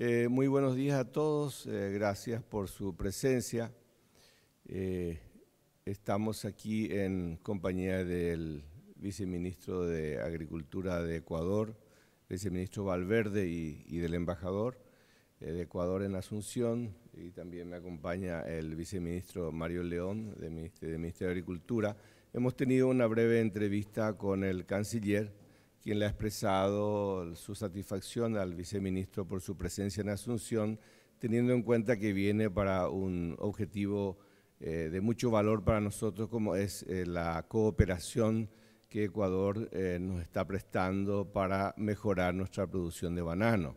Eh, muy buenos días a todos, eh, gracias por su presencia. Eh, estamos aquí en compañía del viceministro de Agricultura de Ecuador, viceministro Valverde y, y del embajador de Ecuador en Asunción, y también me acompaña el viceministro Mario León, del Ministerio de Agricultura. Hemos tenido una breve entrevista con el canciller quien le ha expresado su satisfacción al viceministro por su presencia en Asunción, teniendo en cuenta que viene para un objetivo eh, de mucho valor para nosotros, como es eh, la cooperación que Ecuador eh, nos está prestando para mejorar nuestra producción de banano.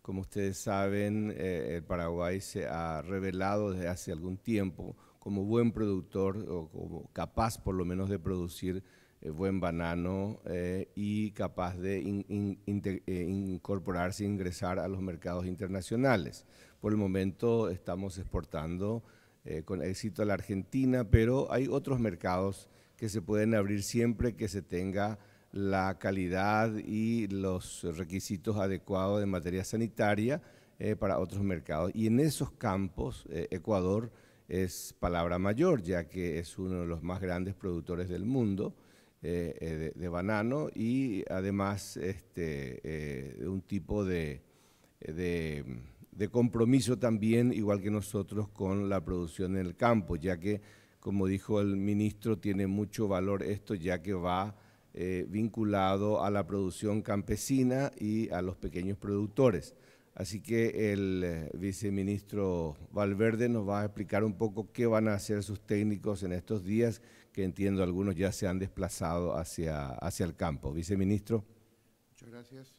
Como ustedes saben, el Paraguay se ha revelado desde hace algún tiempo como buen productor o como capaz por lo menos de producir eh, buen banano eh, y capaz de eh, incorporarse e ingresar a los mercados internacionales. Por el momento estamos exportando con éxito a la Argentina, pero hay otros mercados que se pueden abrir siempre que se tenga la calidad y los requisitos adecuados de materia sanitaria para otros mercados. Y en esos campos, Ecuador es palabra mayor, ya que es uno de los más grandes productores del mundo. Eh, eh, de, banano y además de este, eh, un tipo de, de, compromiso también, igual que nosotros, con la producción en el campo, ya que, como dijo el ministro, tiene mucho valor esto, ya que va vinculado a la producción campesina y a los pequeños productores. Así que el viceministro Valverde nos va a explicar un poco qué van a hacer sus técnicos en estos días que entiendo algunos ya se han desplazado hacia, hacia el campo. Viceministro. Muchas gracias.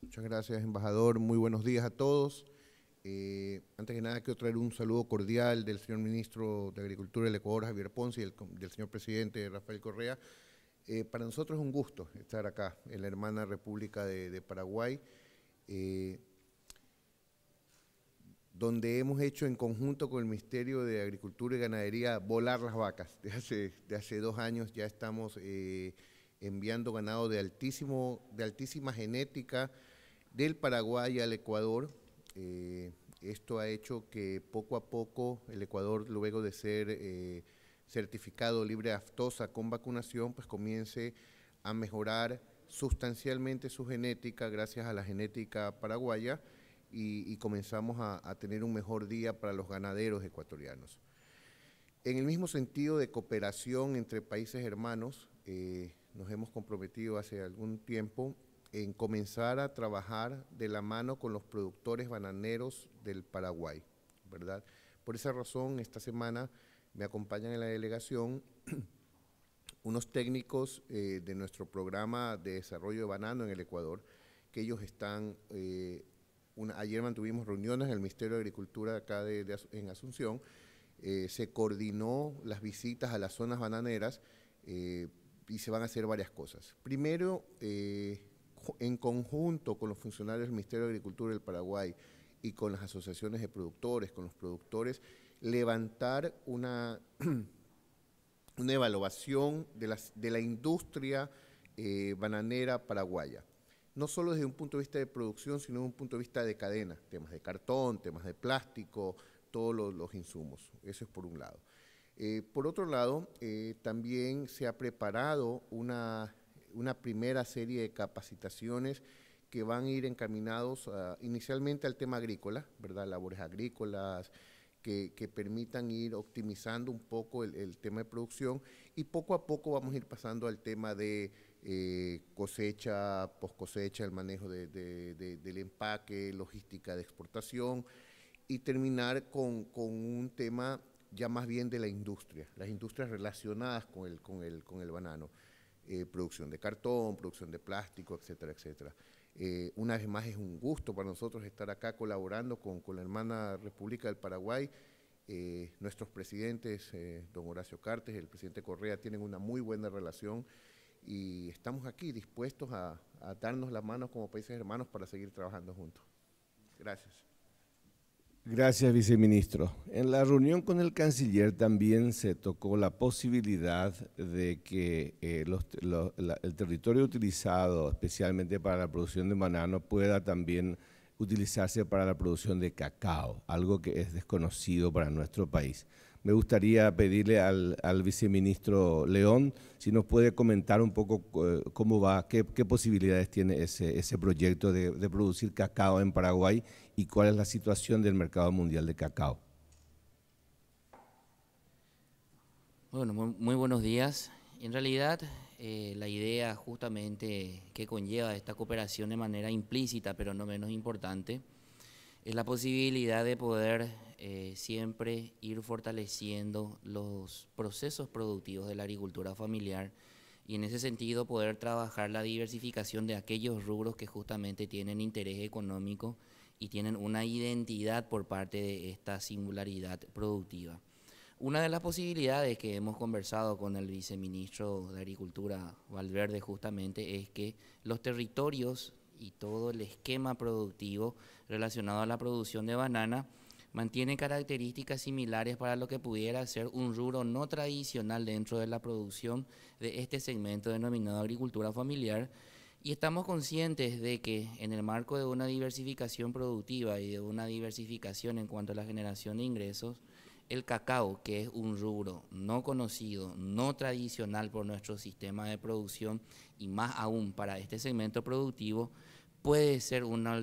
Muchas gracias, embajador. Muy buenos días a todos. Eh, antes que nada, quiero traer un saludo cordial del señor ministro de Agricultura del Ecuador, Javier Ponce, y del señor presidente Rafael Correa. Eh, para nosotros es un gusto estar acá, en la hermana República de, Paraguay. Eh, donde hemos hecho en conjunto con el Ministerio de Agricultura y Ganadería volar las vacas. De hace, dos años ya estamos eh, enviando ganado de, altísima genética del Paraguay al Ecuador. Eh, esto ha hecho que poco a poco el Ecuador, luego de ser eh, certificado libre aftosa con vacunación, pues comience a mejorar sustancialmente su genética gracias a la genética paraguaya y, comenzamos a, tener un mejor día para los ganaderos ecuatorianos. En el mismo sentido de cooperación entre países hermanos, eh, nos hemos comprometido hace algún tiempo en comenzar a trabajar de la mano con los productores bananeros del Paraguay, ¿verdad? Por esa razón, esta semana me acompañan en la delegación unos técnicos eh, de nuestro programa de desarrollo de banano en el Ecuador, que ellos están eh, ayer mantuvimos reuniones en el Ministerio de Agricultura acá de, en Asunción, eh, se coordinó las visitas a las zonas bananeras eh, y se van a hacer varias cosas. Primero, eh, en conjunto con los funcionarios del Ministerio de Agricultura del Paraguay y con las asociaciones de productores, con los productores, levantar una, una evaluación de, las, de la industria bananera paraguaya no solo desde un punto de vista de producción, sino desde un punto de vista de cadena, temas de cartón, temas de plástico, todos los, insumos. Eso es por un lado. Eh, por otro lado, eh, también se ha preparado una, primera serie de capacitaciones que van a ir encaminados inicialmente al tema agrícola, ¿verdad? Labores agrícolas, que, permitan ir optimizando un poco el, tema de producción y poco a poco vamos a ir pasando al tema de eh, cosecha, post cosecha, el manejo del empaque, logística de exportación y terminar con, un tema ya más bien de la industria, las industrias relacionadas con el, con el, banano, eh, producción de cartón, producción de plástico, etcétera, etcétera. Eh, una vez más es un gusto para nosotros estar acá colaborando con, la hermana República del Paraguay. Eh, nuestros presidentes, eh, don Horacio Cartes, el presidente Correa, tienen una muy buena relación y estamos aquí dispuestos a, darnos las manos como países hermanos para seguir trabajando juntos. Gracias. Gracias, viceministro. En la reunión con el canciller también se tocó la posibilidad de que eh, el territorio utilizado especialmente para la producción de banano pueda también utilizarse para la producción de cacao, algo que es desconocido para nuestro país me gustaría pedirle al, viceministro León si nos puede comentar un poco eh, cómo va, qué, posibilidades tiene ese, proyecto de, producir cacao en Paraguay y cuál es la situación del mercado mundial de cacao. Bueno, muy, buenos días. En realidad, eh, la idea justamente que conlleva esta cooperación de manera implícita, pero no menos importante, es la posibilidad de poder eh, siempre ir fortaleciendo los procesos productivos de la agricultura familiar y en ese sentido poder trabajar la diversificación de aquellos rubros que justamente tienen interés económico y tienen una identidad por parte de esta singularidad productiva. Una de las posibilidades que hemos conversado con el viceministro de Agricultura, Valverde, justamente es que los territorios y todo el esquema productivo relacionado a la producción de banana mantiene características similares para lo que pudiera ser un rubro no tradicional dentro de la producción de este segmento denominado agricultura familiar. Y estamos conscientes de que en el marco de una diversificación productiva y de una diversificación en cuanto a la generación de ingresos, el cacao, que es un rubro no conocido, no tradicional por nuestro sistema de producción y más aún para este segmento productivo, puede ser una,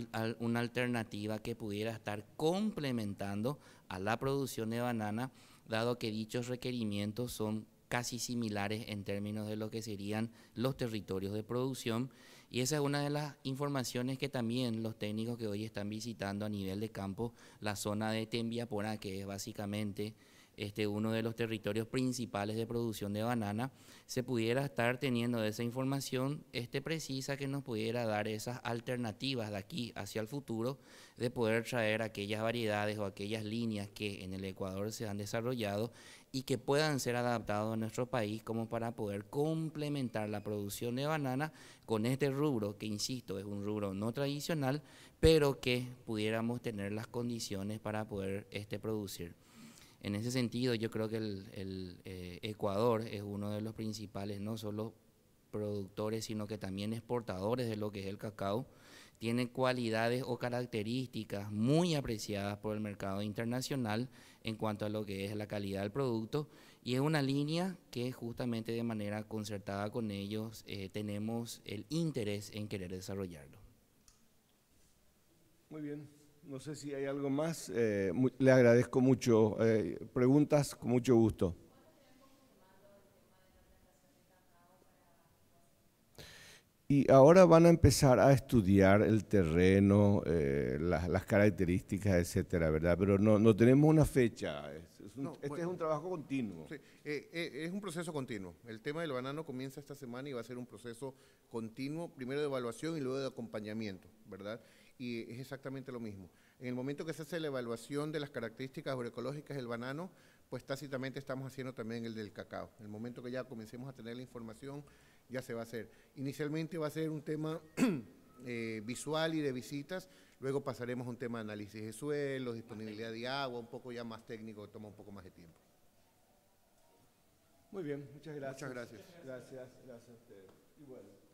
alternativa que pudiera estar complementando a la producción de banana, dado que dichos requerimientos son casi similares en términos de lo que serían los territorios de producción. Y esa es una de las informaciones que también los técnicos que hoy están visitando a nivel de campo, la zona de Tembiapora, que es básicamente este, uno de los territorios principales de producción de banana, se pudiera estar teniendo esa información este, precisa que nos pudiera dar esas alternativas de aquí hacia el futuro de poder traer aquellas variedades o aquellas líneas que en el Ecuador se han desarrollado y que puedan ser adaptados a nuestro país como para poder complementar la producción de banana con este rubro, que insisto, es un rubro no tradicional, pero que pudiéramos tener las condiciones para poder este, producir. En ese sentido, yo creo que el, eh, Ecuador es uno de los principales, no solo productores, sino que también exportadores de lo que es el cacao. Tiene cualidades o características muy apreciadas por el mercado internacional en cuanto a lo que es la calidad del producto y es una línea que justamente de manera concertada con ellos eh, tenemos el interés en querer desarrollarlo. Muy bien. No sé si hay algo más. Eh, le agradezco mucho. Eh, preguntas, con mucho gusto. Y ahora van a empezar a estudiar el terreno, eh, las, características, etcétera, ¿verdad? Pero no, no tenemos una fecha este es un trabajo continuo. Eh, eh, es un proceso continuo. El tema del banano comienza esta semana y va a ser un proceso continuo, primero de evaluación y luego de acompañamiento, ¿verdad? Y es exactamente lo mismo. En el momento que se hace la evaluación de las características agroecológicas del banano, pues tácitamente estamos haciendo también el del cacao. En el momento que ya comencemos a tener la información, ya se va a hacer. Inicialmente va a ser un tema eh, visual y de visitas, Luego pasaremos a un tema de análisis de suelos, disponibilidad de agua, un poco ya más técnico, que toma un poco más de tiempo. Muy bien, muchas gracias. Muchas gracias. Gracias, gracias a ustedes.